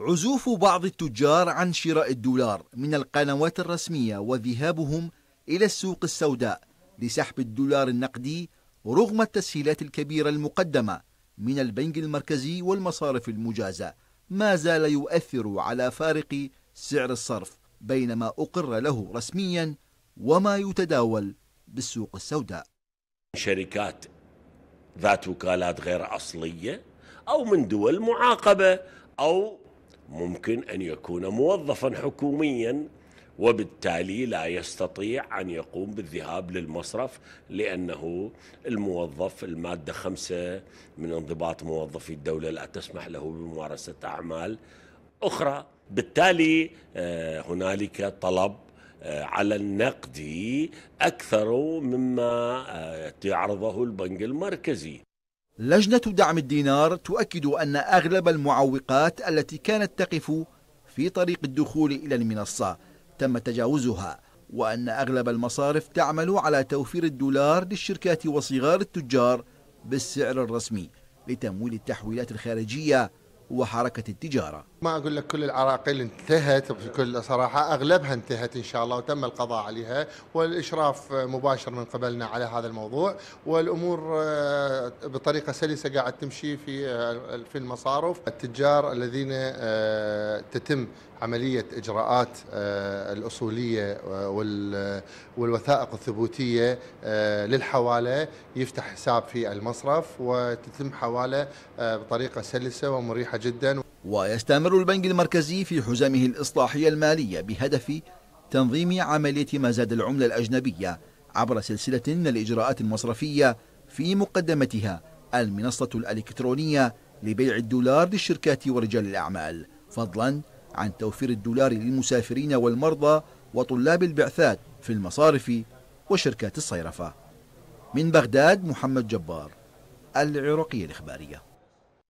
عزوف بعض التجار عن شراء الدولار من القنوات الرسمية وذهابهم إلى السوق السوداء لسحب الدولار النقدي رغم التسهيلات الكبيرة المقدمة من البنك المركزي والمصارف المجازة ما زال يؤثر على فارق سعر الصرف بين ما أقر له رسميا وما يتداول بالسوق السوداء شركات ذات وكالات غير أصلية أو من دول معاقبة أو ممكن أن يكون موظفا حكوميا وبالتالي لا يستطيع أن يقوم بالذهاب للمصرف لأنه الموظف المادة خمسة من انضباط موظفي الدولة لا تسمح له بممارسة أعمال أخرى بالتالي آه، هنالك طلب آه، على النقد أكثر مما آه، يعرضه البنك المركزي لجنة دعم الدينار تؤكد أن أغلب المعوقات التي كانت تقف في طريق الدخول إلى المنصة تم تجاوزها وأن أغلب المصارف تعمل على توفير الدولار للشركات وصغار التجار بالسعر الرسمي لتمويل التحويلات الخارجية وحركة التجارة ما أقول لك كل العراقيل انتهت بكل صراحة أغلبها انتهت إن شاء الله وتم القضاء عليها والإشراف مباشر من قبلنا على هذا الموضوع والأمور آه، بطريقة سلسة قاعد تمشي في آه، في المصارف التجار الذين آه، تتم عملية إجراءات الأصولية والوثائق الثبوتية للحوالة يفتح حساب في المصرف وتتم حوالة بطريقة سلسة ومريحة جدا ويستمر البنك المركزي في حزمه الإصلاحية المالية بهدف تنظيم عملية مزاد العملة الأجنبية عبر سلسلة من الإجراءات المصرفية في مقدمتها المنصة الإلكترونية لبيع الدولار للشركات ورجال الأعمال فضلا عن توفير الدولار للمسافرين والمرضى وطلاب البعثات في المصارف وشركات الصيرفة من بغداد محمد جبار العراقية الإخبارية